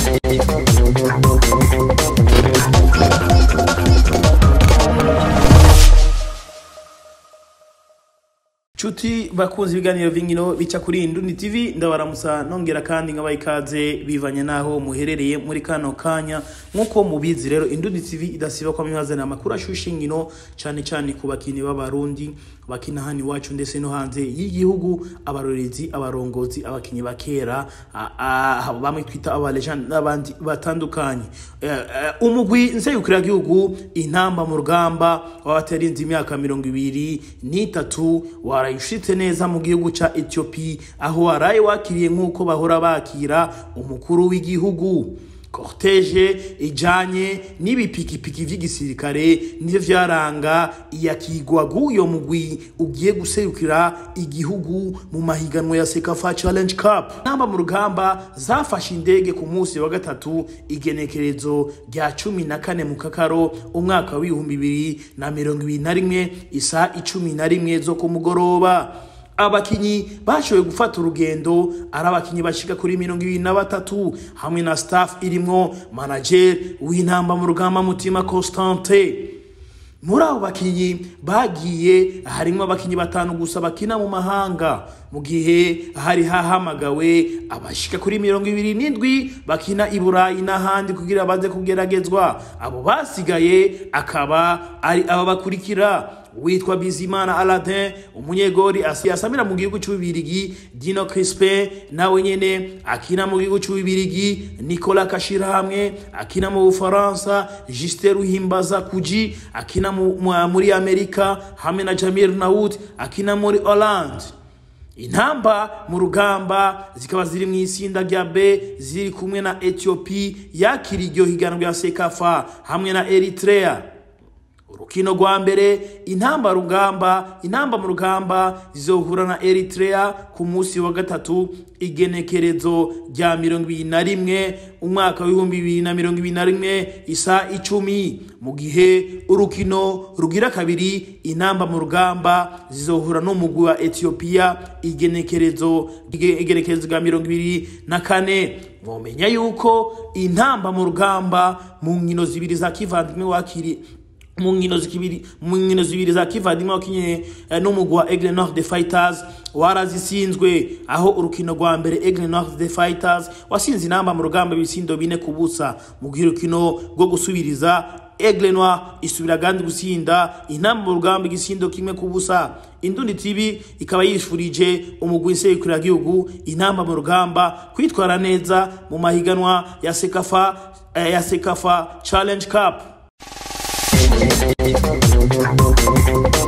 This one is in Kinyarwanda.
Thank you. nshuti bakunze ibiganiro bingino bica kuri indundi tv ndabaramutsa nongera kandi nkabaha ikaze bivanye n'aho muherereye muri kano kanya nk'uko mubizi rero indundi tv idasiba kuba mwazanira amakuru ashushe ingino cyane cyane ku bakinnyi b'abarundi bakina hano iwacu ndetse no hanze y'igihugu abarorezi abarongozi abakinnyi bakera kera bamwe twita abarejani n'abandi batandukanye eh, eh, umugwi nseyukira gihugu intamba mu rugamba waba atarinze imyaka mirongo ibiri n'itatu wara waraye ushitse neza mu gihugu ca Ethiopia aho waraye wakiriye nk'uko bahora bakira umukuru w'igihugu korutege ijyanye n'ibipikipiki by'igisirikare nibyo byaranga iyakigwagu yo mugwi ugiye guserukira igihugu mu mahiganwa ya sekafa challenge cup namba mu rugamba zafashe indege ku munsi wa gatatu igenekerezo rya cumi na kane mu kakaro umwaka w'ibihumbi bibiri na mirongo ibiri na rimwe isa icumi na rimwe zo ku mugoroba abakinnyi bashoboye gufata urugendo ari abakinnyi bashyika kuri mirongo ibiri na batatu hamwe na staff irimo manajeri w'intamba mu rugamba mutima constante muri abo bakinnyi bagiye harimo abakinnyi batanu gusa bakina mu mahanga mu gihe hari hahamagawe abashyika kuri mirongo ibiri n'indwi bakina i burayi n'ahandi kugira baze kugeragezwa abo basigaye akaba ari aba bakurikira witwa bizimana aladin umunyegori yasamira mu gihugu cy'ububirigi dino Crispe nawe nyine akina mu gihugu cy'ububirigi nicola kashirahamwe akina mu bufaransa justin ruhimbaza kuji akina muri amerika hamwe na jamir nawut akina muri oranje intamba mu rugamba zikaba ziri mu isinda rya B ziri kumwe na Ethiopie yakira iryo higanwa rya CECAFA hamwe na Eritrea urukino rwa mbere intamba rugamba intamba mu rugamba zizohura na eritrea ku munsi wa gatatu igenekerezo rya mirongo ibiri na rimwe umwaka w'ibihumbi bibiri na mirongo ibiri na rimwe isa icumi mu gihe urukino rugira kabiri intamba mu rugamba zizohura n'umugwi wa etiyopiya igenekerezo igenekerezo rya mirongo ibiri na kane mwamenya yuko intamba mu rugamba mu nkino zibiri za kivandimwe wakiri mu nkino zibiri za kivadima wakinnye eh, n'umugwa wa egle north the fighters warazitsinzwe aho urukino rwa mbere egle north the fighters wasinze inamba mu rugamba ibisindo bine ku busa mu rukino rwo gusubiriza egle noir isubira kandi gusinda inamba mu rugamba igisindo kimwe ku busa indundi tibi ikaba yishurije umugwi nsekuriragihugu inamba mu rugamba kwitwara neza mu mahiganwa ya sekafa eh, ya sekafa challenge cup Thank you.